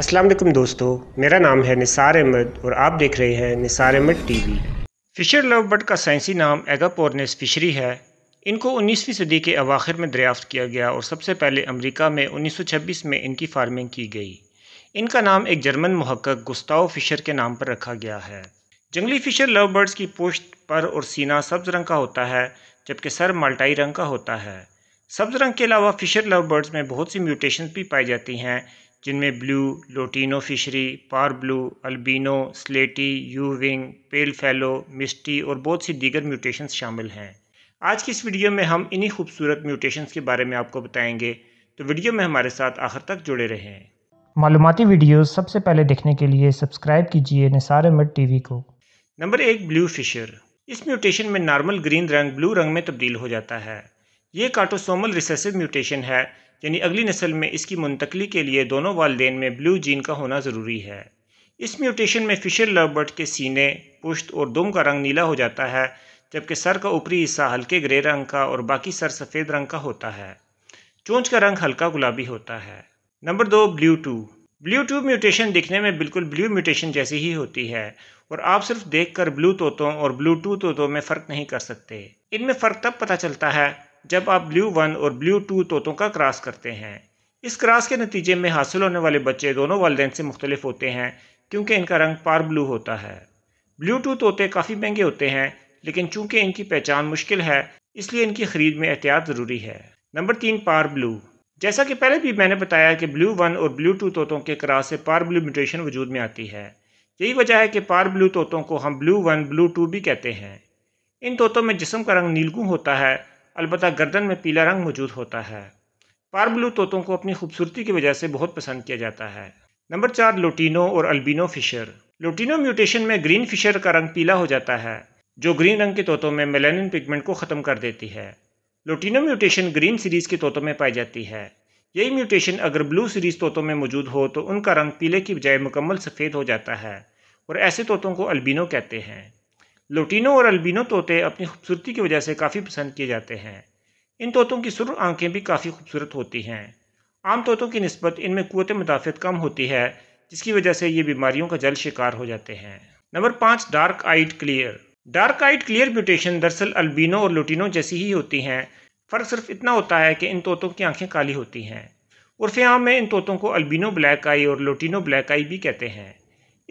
अस्सलाम वालेकुम दोस्तों मेरा नाम है निसार अहमद और आप देख रहे हैं Nisar Ahmad TV Fischer love bird का साइंसी नाम एगापोर्नेस फिशरी है इनको 19वीं सदी के अवाखिर में दरियाफ्त किया गया और सबसे पहले अमेरिका में 1926 में इनकी फार्मिंग की गई इनका नाम एक जर्मन महक्क गुस्ताव फिशर के नाम पर रखा गया है जंगली फिशर लव बर्ड्स की पोस्ट पर और सीना सब्ज रंग का होता है जबकि सर माल्टाई रंग का होता है सब्ज रंग के अलावा फिशर लव बर्ड्स में बहुत सी म्यूटेशन भी पाई जाती हैं जिनमें ब्लू लोटिनो फिशरी par blue albino slaty wing pale fallow misty और बहुत सी दीगर म्यूटेशंस शामिल हैं आज की इस वीडियो में हम इन्हीं खूबसूरत म्यूटेशंस के बारे में आपको बताएंगे तो वीडियो में हमारे साथ आखिर तक जुड़े रहें मालूमती वीडियो सबसे पहले देखने के लिए सब्सक्राइब कीजिए निसार अहमद टीवी को नंबर एक ब्लू फिशर इस म्यूटेशन में नॉर्मल ग्रीन रंग ब्लू रंग में तब्दील हो जाता है ये कार्टोसोमल रिसेसिव म्यूटेशन है यानी अगली नस्ल में इसकी मुंतकली के लिए दोनों वालदेन में ब्लू जीन का होना ज़रूरी है इस म्यूटेशन में फिशर लर्बर्ट के सीने पुश्त और दुम का रंग नीला हो जाता है जबकि सर का ऊपरी हिस्सा हल्के ग्रे रंग का और बाकी सर सफ़ेद रंग का होता है चोंच का रंग हल्का गुलाबी होता है नंबर दो blue two blue two mutation दिखने में बिल्कुल ब्लू म्यूटेशन जैसी ही होती है और आप सिर्फ देखकर ब्लू तोतों और ब्लू टू तोतों में फ़र्क नहीं कर सकते इनमें फ़र्क तब पता चलता है जब आप ब्लू वन और ब्लू टू तोतों का क्रॉस करते हैं इस क्रॉस के नतीजे में हासिल होने वाले बच्चे दोनों वाले से मुख्तलिफ होते हैं क्योंकि इनका रंग पार ब्लू होता है ब्लू टू तोते काफ़ी महंगे होते हैं लेकिन चूंकि इनकी पहचान मुश्किल है इसलिए इनकी खरीद में एहतियात ज़रूरी है नंबर तीन पार ब्लू जैसा कि पहले भी मैंने बताया कि ब्लू वन और ब्लू टू तोतों के क्रॉस से पार ब्लू म्यूटेशन वजूद में आती है यही वजह है कि पार ब्लू तोतों को हम ब्लू वन ब्लू टू भी कहते हैं इन तोतों में जिसम का रंग नीलगू होता है अलबत् गर्दन में पीला रंग मौजूद होता है पारब्लू तोतों को अपनी खूबसूरती की वजह से बहुत पसंद किया जाता है नंबर चार लोटिनो और अल्बिनो फिशर लोटिनो म्यूटेशन में ग्रीन फिशर का रंग पीला हो जाता है जो ग्रीन रंग के तोतों में मेलानिन पिगमेंट को ख़त्म कर देती है लोटिनो म्यूटेशन ग्रीन सीरीज़ के तोतों में पाई जाती है यही म्यूटेशन अगर ब्लू सीरीज़ तोतों में मौजूद हो तो उनका रंग पीले की बजाय मुकम्मल सफ़ेद हो जाता है और ऐसे तोतों को अल्बिनो कहते हैं लोटिनो और अल्बिनो तोते अपनी खूबसूरती की वजह से काफ़ी पसंद किए जाते हैं इन तोतों की सुर आंखें भी काफ़ी खूबसूरत होती हैं आम तोतों की नस्बत इनमें कुत मुदाफ़त कम होती है जिसकी वजह से ये बीमारियों का जल शिकार हो जाते हैं नंबर पाँच dark eyed clear dark eyed clear mutation दरअसल अल्बिनो और लोटिनो जैसी ही होती हैं फ़र्क सिर्फ इतना होता है कि इन तोतों की आंखें काली होती हैं उर्फ आम में इन तोतों को अल्बिनो ब्लैक आई और लोटिनो ब्लैक आई भी कहते हैं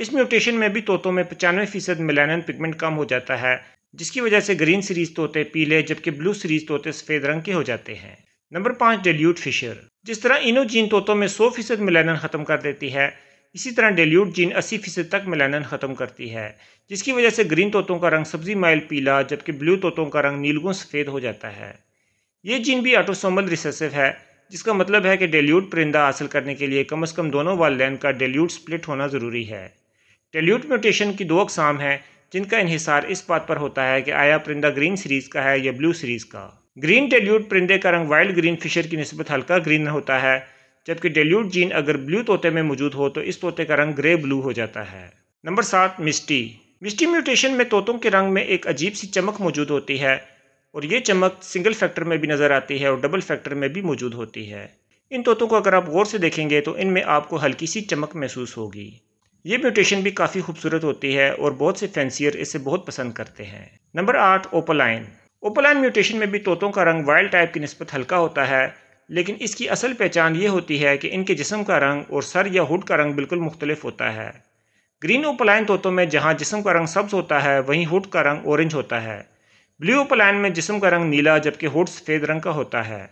इस म्यूटेशन में भी तोतों में पचानवे फीसद मिलानन पिगमेंट कम हो जाता है जिसकी वजह से ग्रीन सीरीज तोते पीले जबकि ब्लू सीरीज तोते सफ़ेद रंग के हो जाते हैं नंबर पाँच डेल्यूट फिशर जिस तरह इनोजीन तोतों में सौ फीसद मिलानन ख़त्म कर देती है इसी तरह डेल्यूट जीन अस्सी फीसद तक मिलानन ख़त्म करती है जिसकी वजह से ग्रीन तोतों का रंग सब्जी माइल पीला जबकि ब्लू तोतों का रंग नीलगुन सफ़ेद हो जाता है ये जीन भी ऑटोसोमल रिसेसिव है जिसका मतलब है कि डेल्यूट परिंदा हासिल करने के लिए कम अज़ कम दोनों वालदेन का डेल्यूट स्प्लिट होना ज़रूरी है टेल्यूट म्यूटेशन की दो अकसाम हैं जिनका इहिसार इस बात पर होता है कि आया परिंदा ग्रीन सीरीज़ का है या ब्लू सीरीज़ का ग्रीन टेल्यूट परिंदे का रंग वाइल्ड ग्रीन फिशर की नस्बत हल्का ग्रीन होता है जबकि डेल्यूट जीन अगर ब्लू तोते में मौजूद हो तो इस तोते का रंग ग्रे ब्लू हो जाता है नंबर सात मिस्टी मिस्टी म्यूटेशन में तोतों के रंग में एक अजीब सी चमक मौजूद होती है और ये चमक सिंगल फैक्टर में भी नज़र आती है और डबल फैक्टर में भी मौजूद होती है इन तोतों को अगर आप गौर से देखेंगे तो इनमें आपको हल्की सी चमक महसूस होगी ये म्यूटेशन भी काफ़ी खूबसूरत होती है और बहुत से फैंसियर इसे बहुत पसंद करते हैं नंबर आठ ओपोलाइन ओपोलाइन म्यूटेशन में भी तोतों का रंग वाइल्ड टाइप की नस्बत हल्का होता है लेकिन इसकी असल पहचान ये होती है कि इनके जिसम का रंग और सर या हुड का रंग बिल्कुल मुख्तलिफ होता है ग्रीन ओपोलाइन तोतों में जहाँ जिसम का रंग सब्ज होता है वहीं हुड का रंग ऑरेंज होता है ब्लू ओपलाइन में जिसम का रंग नीला जबकि हुड सफ़ेद रंग का होता है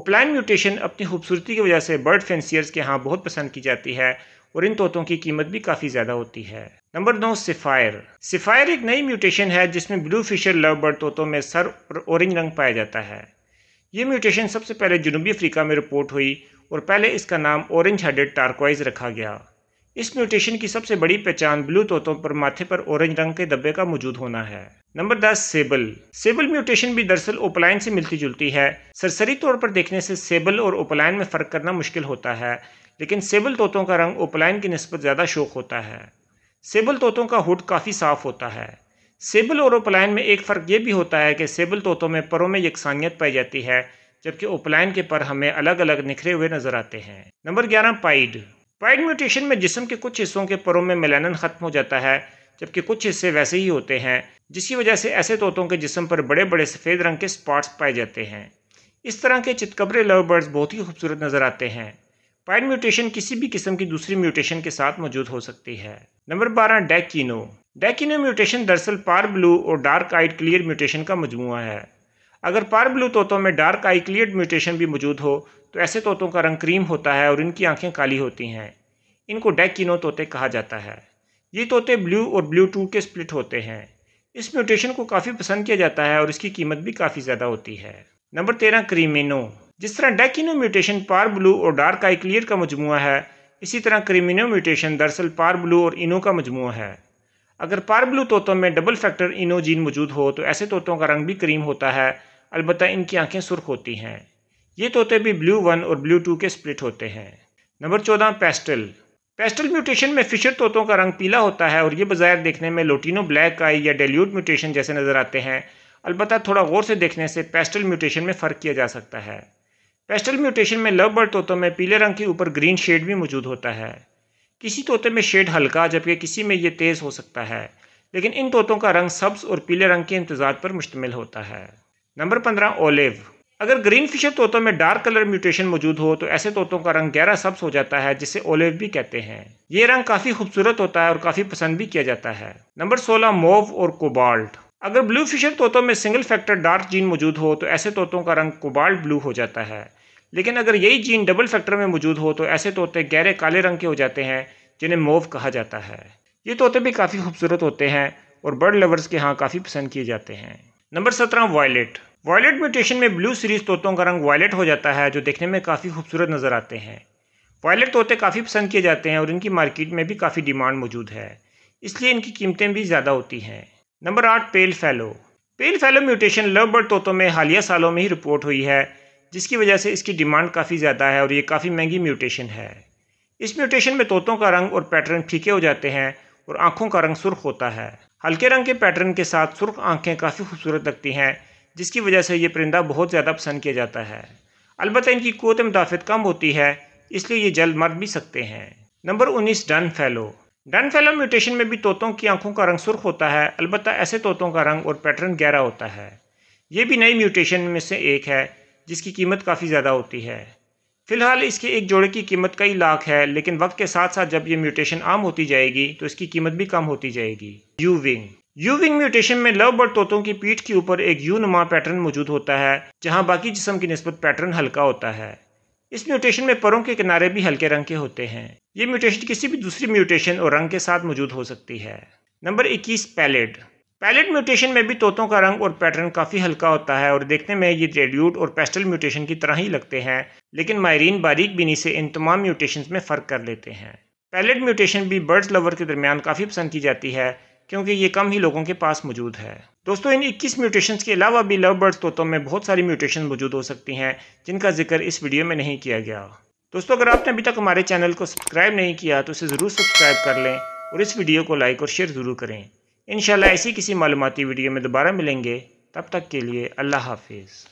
ओपलाइन म्यूटेशन अपनी खूबसूरती की वजह से बर्ड फेंसियर्स के यहाँ बहुत पसंद की जाती है और इन तोतों की कीमत भी काफ़ी ज़्यादा होती है नंबर नौ सिफायर सिफायर एक नई म्यूटेशन है जिसमें ब्लू फिशर लव बर्ड तोतों में सर और ऑरेंज रंग पाया जाता है ये म्यूटेशन सबसे पहले जनूबी अफ्रीका में रिपोर्ट हुई और पहले इसका नाम ऑरेंज हेडेड टार्कवाइज रखा गया इस म्यूटेशन की सबसे बड़ी पहचान ब्लू तोतों पर माथे पर ऑरेंज रंग के धब्बे का मौजूद होना है नंबर दस सेबल सेबल म्यूटेशन भी दरअसल ओपलाइन से मिलती जुलती है सरसरी तौर पर देखने से सेबल और ओपलाइन में फ़र्क करना मुश्किल होता है लेकिन सेबल तोतों का रंग ओपलाइन की नस्बत ज़्यादा शोक होता है सेबल तोतों का हुड काफ़ी साफ़ होता है सेबल और ओपलाइन में एक फ़र्क यह भी होता है कि सेबल तोतों में परों में यकसानियत पाई जाती है जबकि ओपलाइन के पर हमें अलग अलग निखरे हुए नज़र आते हैं नंबर ग्यारह पाइड पाइड म्यूटेशन में जिसम के कुछ हिस्सों के परों में मेलानन ख़त्म हो जाता है जबकि कुछ हिस्से वैसे ही होते हैं जिसकी वजह से ऐसे तोतों के जिसम पर बड़े बड़े सफ़ेद रंग के स्पॉट्स पाए जाते हैं इस तरह के चितकबरे लव बर्ड्स बहुत ही खूबसूरत नज़र आते हैं पाइड म्यूटेशन किसी भी किस्म की दूसरी म्यूटेशन के साथ मौजूद हो सकती है नंबर बारह डेकिनो डेकिनो म्यूटेशन दरअसल पार ब्लू और डार्क आइट क्लियर म्यूटेशन का मजमुआ है अगर पार ब्लू तोतों में डार्क आई क्लियर म्यूटेशन भी मौजूद हो तो ऐसे तोतों का रंग क्रीम होता है और इनकी आंखें काली होती हैं इनको डेकिनो तोते कहा जाता है ये तोते ब्लू और ब्लू टू के स्प्लिट होते हैं इस म्यूटेशन को काफ़ी पसंद किया जाता है और इसकी कीमत भी काफ़ी ज़्यादा होती है नंबर तेरह क्रीमिनो जिस तरह डेकिनो म्यूटेशन पार ब्लू और डार्क आई क्लियर का मजमुआ है इसी तरह क्रिमिनो म्यूटेशन दरअसल पार ब्लू और इनो का मजमू है अगर पार ब्लू तोतों में डबल फैक्टर इनो जीन मौजूद हो तो ऐसे तोतों का रंग भी क्रीम होता है अलबत् इनकी आंखें सुर्ख होती हैं ये तोते भी ब्लू वन और ब्लू टू के स्प्लिट होते हैं नंबर चौदह पेस्टल पेस्टल म्यूटेशन में फिशर तोतों का रंग पीला होता है और ये बाजार देखने में लोटिनो ब्लैक आई या डेल्यूट म्यूटेशन जैसे नज़र आते हैं अलबत्त थोड़ा गौर से देखने से पेस्टल म्यूटेशन में फ़र्क किया जा सकता है पेस्टल म्यूटेशन में लव बर्ड तोतों में पीले रंग के ऊपर ग्रीन शेड भी मौजूद होता है किसी तोते में शेड हल्का जबकि किसी में ये तेज़ हो सकता है लेकिन इन तोतों का रंग सब्ज और पीले रंग के इंतजार पर मुश्तमिल होता है नंबर पंद्रह ओलेव अगर ग्रीन फिशर तोतों में डार्क कलर म्यूटेशन मौजूद हो तो ऐसे तोतों का रंग गहरा सब्ज हो जाता है जिसे ओलेव भी कहते हैं ये रंग काफ़ी खूबसूरत होता है और काफ़ी पसंद भी किया जाता है नंबर सोलह मोव और कोबाल्ट अगर ब्लू फिशर तोतों में सिंगल फैक्टर डार्क जीन मौजूद हो तो ऐसे तोतों का रंग कोबाल्ट ब्लू हो जाता है लेकिन अगर यही जीन डबल फैक्टर में मौजूद हो तो ऐसे तोते गहरे काले रंग के हो जाते हैं जिन्हें मोव कहा जाता है ये तोते भी काफ़ी खूबसूरत होते हैं और बर्ड लवर्स के यहाँ काफ़ी पसंद किए जाते हैं नंबर सत्रह वॉयलेट वॉयलेट म्यूटेशन में ब्लू सीरीज तोतों का रंग वॉयलेट हो जाता है जो देखने में काफ़ी खूबसूरत नज़र आते हैं वॉयलेट तोते काफ़ी पसंद किए जाते हैं और इनकी मार्केट में भी काफ़ी डिमांड मौजूद है इसलिए इनकी कीमतें भी ज़्यादा होती हैं नंबर आठ pale fallow pale fallow mutation love bird तोतों में हालिया सालों में ही रिपोर्ट हुई है जिसकी वजह से इसकी डिमांड काफ़ी ज़्यादा है और ये काफ़ी महंगी म्यूटेशन है इस म्यूटेशन में तोतों का रंग और पैटर्न फीके हो जाते हैं और आँखों का रंग सुर्ख होता है हल्के रंग के पैटर्न के साथ सुर्ख आँखें काफ़ी खूबसूरत लगती हैं जिसकी वजह से ये परिंदा बहुत ज़्यादा पसंद किया जाता है अलबत् इनकी कोत मुदाफ़त कम होती है इसलिए ये जल्द मर भी सकते हैं नंबर उन्नीस dun fallow dun fallow mutation में भी तोतों की आंखों का रंग सुर्ख होता है अलबत्त ऐसे तोतों का रंग और पैटर्न गहरा होता है ये भी नई म्यूटेशन में से एक है जिसकी कीमत काफ़ी ज़्यादा होती है फ़िलहाल इसके एक जोड़े की कीमत कई लाख है लेकिन वक्त के साथ साथ जब ये म्यूटेशन आम होती जाएगी तो इसकी कीमत भी कम होती जाएगी U wing U wing mutation में लव बर्ड तोतों की पीठ के ऊपर एक यू नुमा पैटर्न मौजूद होता है जहां बाकी जिसम की नस्बत पैटर्न हल्का होता है इस म्यूटेशन में परों के किनारे भी हल्के रंग के होते हैं ये म्यूटेशन किसी भी दूसरी म्यूटेशन और रंग के साथ मौजूद हो सकती है नंबर इक्कीस पैलेट पैलेट म्यूटेशन में भी तोतों का रंग और पैटर्न काफ़ी हल्का होता है और देखने में ये रेड्यूट और पेस्टल म्यूटेशन की तरह ही लगते हैं लेकिन मायरीन बारीक बीनी से इन तमाम म्यूटेशन में फ़र्क कर लेते हैं पैलेट म्यूटेशन भी बर्ड्स लवर के दरमियान काफ़ी पसंद की जाती है क्योंकि ये कम ही लोगों के पास मौजूद है दोस्तों इन 21 म्यूटेशंस के अलावा भी लव बर्ड्स तोतों में बहुत सारी म्यूटेशन मौजूद हो सकती हैं जिनका जिक्र इस वीडियो में नहीं किया गया दोस्तों अगर आपने अभी तक हमारे चैनल को सब्सक्राइब नहीं किया तो इसे ज़रूर सब्सक्राइब कर लें और इस वीडियो को लाइक और शेयर ज़रूर करें इन ऐसी किसी मालूमती वीडियो में दोबारा मिलेंगे तब तक के लिए अल्लाह हाफिज़